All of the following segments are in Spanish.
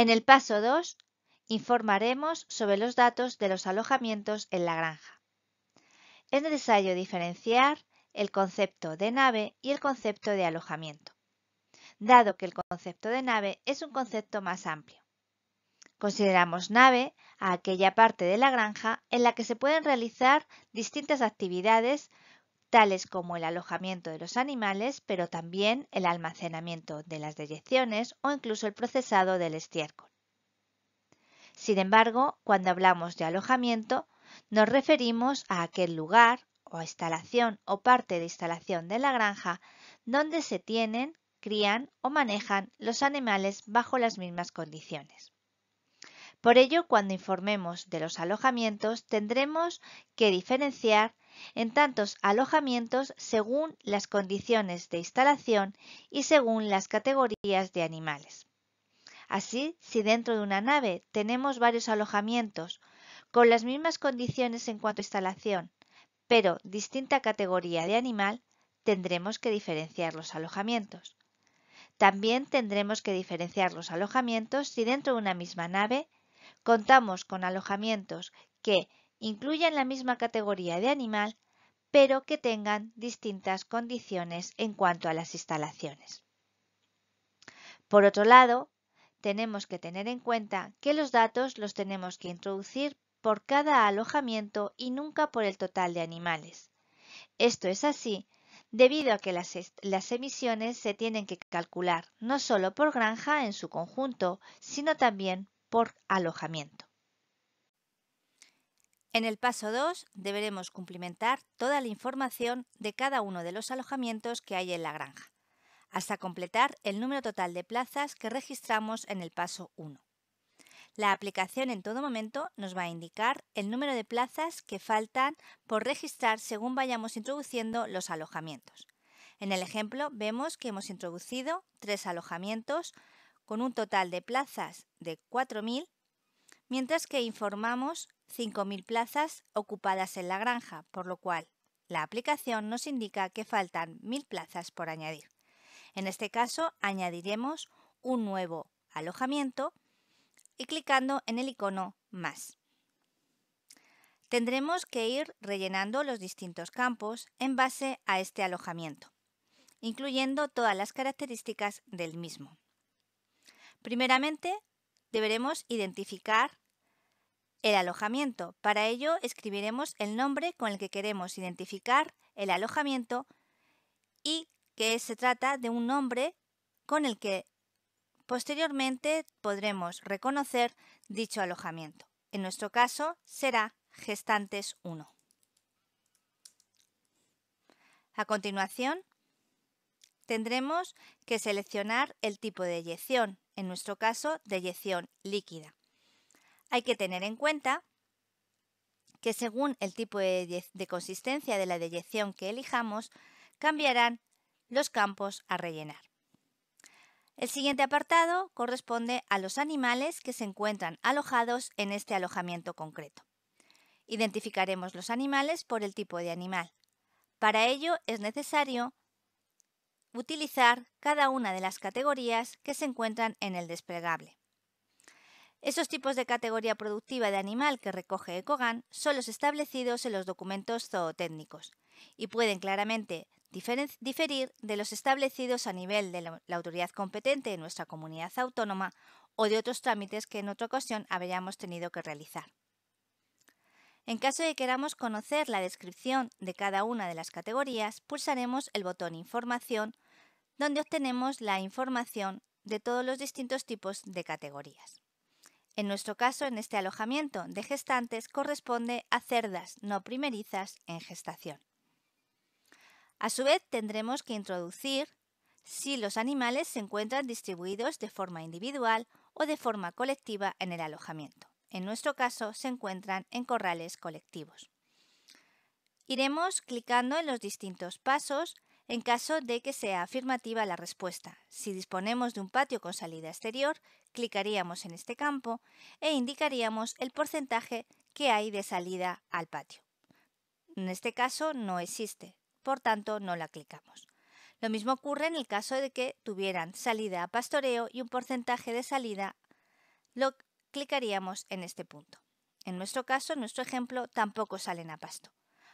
En el paso 2 informaremos sobre los datos de los alojamientos en la granja. Es necesario diferenciar el concepto de nave y el concepto de alojamiento, dado que el concepto de nave es un concepto más amplio. Consideramos nave a aquella parte de la granja en la que se pueden realizar distintas actividades tales como el alojamiento de los animales, pero también el almacenamiento de las deyecciones o incluso el procesado del estiércol. Sin embargo, cuando hablamos de alojamiento, nos referimos a aquel lugar o instalación o parte de instalación de la granja donde se tienen, crían o manejan los animales bajo las mismas condiciones. Por ello, cuando informemos de los alojamientos, tendremos que diferenciar en tantos alojamientos según las condiciones de instalación y según las categorías de animales. Así, si dentro de una nave tenemos varios alojamientos con las mismas condiciones en cuanto a instalación, pero distinta categoría de animal, tendremos que diferenciar los alojamientos. También tendremos que diferenciar los alojamientos si dentro de una misma nave contamos con alojamientos que incluyan la misma categoría de animal, pero que tengan distintas condiciones en cuanto a las instalaciones. Por otro lado, tenemos que tener en cuenta que los datos los tenemos que introducir por cada alojamiento y nunca por el total de animales. Esto es así debido a que las, emisiones se tienen que calcular no solo por granja en su conjunto, sino también por alojamiento. En el paso 2 deberemos cumplimentar toda la información de cada uno de los alojamientos que hay en la granja, hasta completar el número total de plazas que registramos en el paso 1. La aplicación en todo momento nos va a indicar el número de plazas que faltan por registrar según vayamos introduciendo los alojamientos. En el ejemplo vemos que hemos introducido tres alojamientos con un total de plazas de 4.000 mientras que informamos 5.000 plazas ocupadas en la granja, por lo cual la aplicación nos indica que faltan 1.000 plazas por añadir. En este caso, añadiremos un nuevo alojamiento y clicando en el icono Más. Tendremos que ir rellenando los distintos campos en base a este alojamiento, incluyendo todas las características del mismo. Primeramente, deberemos identificar el alojamiento. Para ello escribiremos el nombre con el que queremos identificar el alojamiento y que se trata de un nombre con el que posteriormente podremos reconocer dicho alojamiento. En nuestro caso será gestantes 1. A continuación, tendremos que seleccionar el tipo de eyección, en nuestro caso, deyección líquida. Hay que tener en cuenta que según el tipo de, consistencia de la deyección que elijamos, cambiarán los campos a rellenar. El siguiente apartado corresponde a los animales que se encuentran alojados en este alojamiento concreto. Identificaremos los animales por el tipo de animal. Para ello es necesario utilizar cada una de las categorías que se encuentran en el desplegable. Esos tipos de categoría productiva de animal que recoge Ecogan son los establecidos en los documentos zootécnicos y pueden claramente diferir de los establecidos a nivel de la autoridad competente en nuestra comunidad autónoma o de otros trámites que en otra ocasión habríamos tenido que realizar. En caso de queramos conocer la descripción de cada una de las categorías, pulsaremos el botón Información donde obtenemos la información de todos los distintos tipos de categorías. En nuestro caso, en este alojamiento de gestantes corresponde a cerdas no primerizas en gestación. A su vez, tendremos que introducir si los animales se encuentran distribuidos de forma individual o de forma colectiva en el alojamiento. En nuestro caso, se encuentran en corrales colectivos. Iremos clicando en los distintos pasos en caso de que sea afirmativa la respuesta. Si disponemos de un patio con salida exterior, clicaríamos en este campo e indicaríamos el porcentaje que hay de salida al patio. En este caso no existe, por tanto no la clicamos. Lo mismo ocurre en el caso de que tuvieran salida a pastoreo y un porcentaje de salida, lo clicaríamos en este punto. En nuestro caso, en nuestro ejemplo, tampoco salen a pasto.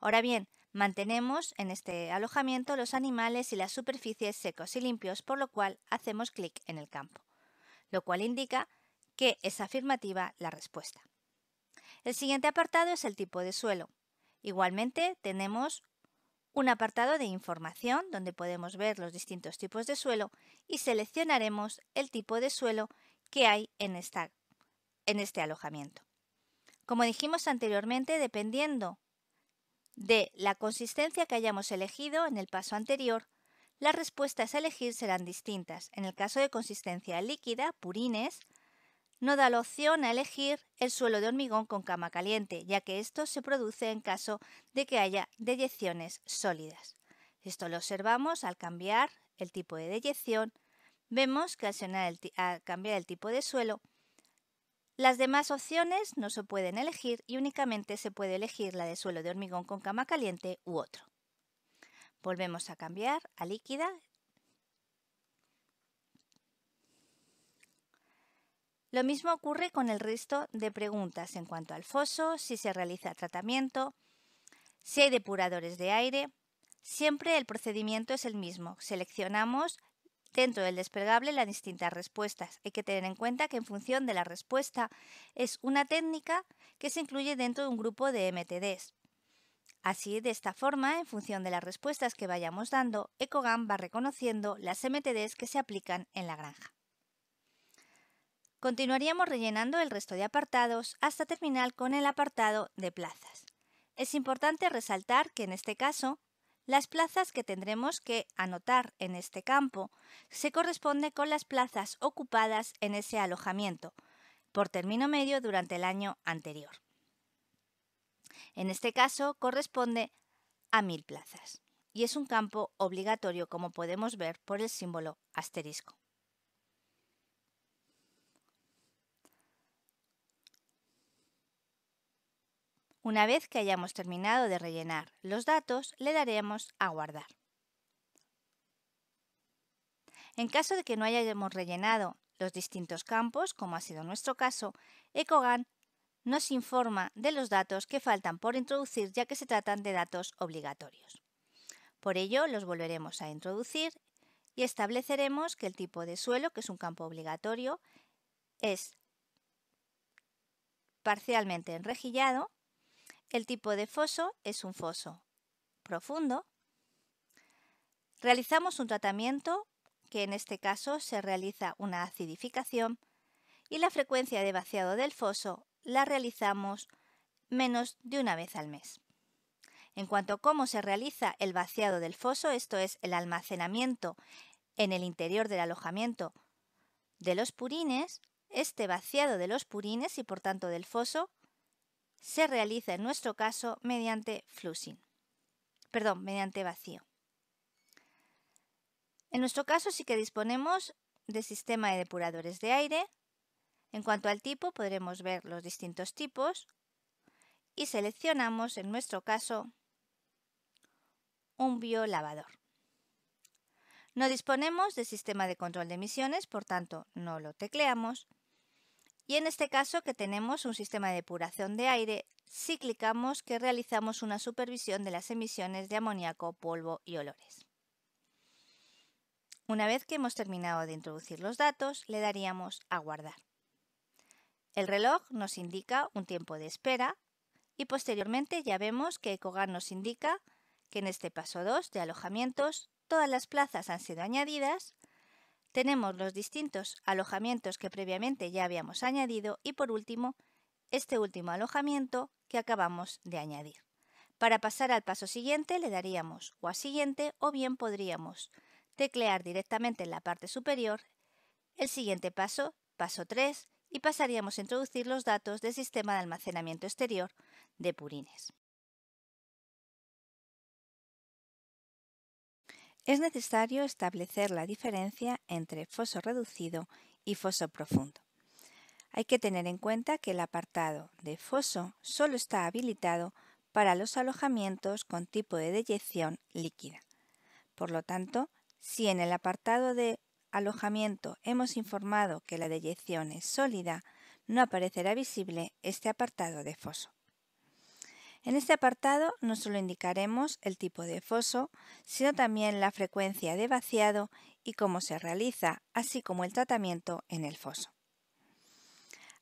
Ahora bien, Mantenemos en este alojamiento los animales y las superficies secos y limpios, por lo cual hacemos clic en el campo, lo cual indica que es afirmativa la respuesta. El siguiente apartado es el tipo de suelo. Igualmente tenemos un apartado de información donde podemos ver los distintos tipos de suelo y seleccionaremos el tipo de suelo que hay en, esta, en este alojamiento. Como dijimos anteriormente, dependiendo de la consistencia que hayamos elegido en el paso anterior, las respuestas a elegir serán distintas. En el caso de consistencia líquida, purines, no da la opción a elegir el suelo de hormigón con cama caliente, ya que esto se produce en caso de que haya deyecciones sólidas. Esto lo observamos al cambiar el tipo de deyección, vemos que al, al cambiar el tipo de suelo, las demás opciones no se pueden elegir y únicamente se puede elegir la de suelo de hormigón con cama caliente u otro. Volvemos a cambiar a líquida. Lo mismo ocurre con el resto de preguntas en cuanto al foso, si se realiza tratamiento, si hay depuradores de aire. Siempre el procedimiento es el mismo. Seleccionamos Dentro del desplegable las distintas respuestas. Hay que tener en cuenta que en función de la respuesta es una técnica que se incluye dentro de un grupo de MTDs. Así, de esta forma, en función de las respuestas que vayamos dando, ECOGAM va reconociendo las MTDs que se aplican en la granja. Continuaríamos rellenando el resto de apartados hasta terminar con el apartado de plazas. Es importante resaltar que en este caso las plazas que tendremos que anotar en este campo se corresponde con las plazas ocupadas en ese alojamiento por término medio durante el año anterior. En este caso corresponde a mil plazas y es un campo obligatorio como podemos ver por el símbolo asterisco. Una vez que hayamos terminado de rellenar los datos, le daremos a guardar. En caso de que no hayamos rellenado los distintos campos, como ha sido nuestro caso, ECOGAN nos informa de los datos que faltan por introducir ya que se tratan de datos obligatorios. Por ello, los volveremos a introducir y estableceremos que el tipo de suelo, que es un campo obligatorio, es parcialmente enrejillado el tipo de foso es un foso profundo. Realizamos un tratamiento, que en este caso se realiza una acidificación, y la frecuencia de vaciado del foso la realizamos menos de una vez al mes. En cuanto a cómo se realiza el vaciado del foso, esto es el almacenamiento en el interior del alojamiento de los purines, este vaciado de los purines y por tanto del foso se realiza en nuestro caso mediante flushing, perdón, mediante vacío. En nuestro caso sí que disponemos de sistema de depuradores de aire. En cuanto al tipo, podremos ver los distintos tipos y seleccionamos, en nuestro caso, un biolavador. No disponemos de sistema de control de emisiones, por tanto no lo tecleamos, y en este caso que tenemos un sistema de depuración de aire, si clicamos que realizamos una supervisión de las emisiones de amoníaco, polvo y olores. Una vez que hemos terminado de introducir los datos, le daríamos a guardar. El reloj nos indica un tiempo de espera y posteriormente ya vemos que Ecogar nos indica que en este paso 2 de alojamientos todas las plazas han sido añadidas tenemos los distintos alojamientos que previamente ya habíamos añadido y por último, este último alojamiento que acabamos de añadir. Para pasar al paso siguiente le daríamos o a siguiente o bien podríamos teclear directamente en la parte superior el siguiente paso, paso 3, y pasaríamos a introducir los datos del sistema de almacenamiento exterior de Purines. es necesario establecer la diferencia entre foso reducido y foso profundo. Hay que tener en cuenta que el apartado de foso solo está habilitado para los alojamientos con tipo de deyección líquida. Por lo tanto, si en el apartado de alojamiento hemos informado que la deyección es sólida, no aparecerá visible este apartado de foso. En este apartado no solo indicaremos el tipo de foso, sino también la frecuencia de vaciado y cómo se realiza, así como el tratamiento en el foso.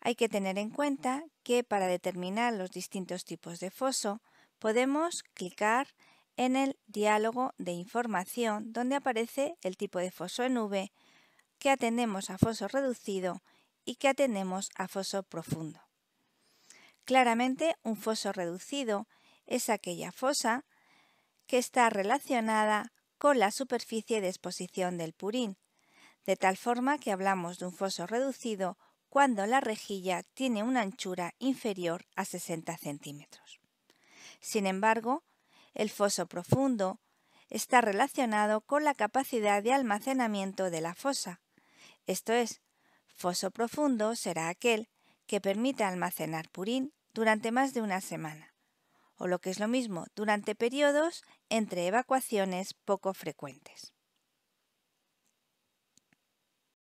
Hay que tener en cuenta que para determinar los distintos tipos de foso podemos clicar en el diálogo de información donde aparece el tipo de foso en V, que atendemos a foso reducido y que atendemos a foso profundo. Claramente, un foso reducido es aquella fosa que está relacionada con la superficie de exposición del purín, de tal forma que hablamos de un foso reducido cuando la rejilla tiene una anchura inferior a 60 centímetros. Sin embargo, el foso profundo está relacionado con la capacidad de almacenamiento de la fosa. Esto es, foso profundo será aquel que permite almacenar purín durante más de una semana, o lo que es lo mismo, durante periodos entre evacuaciones poco frecuentes.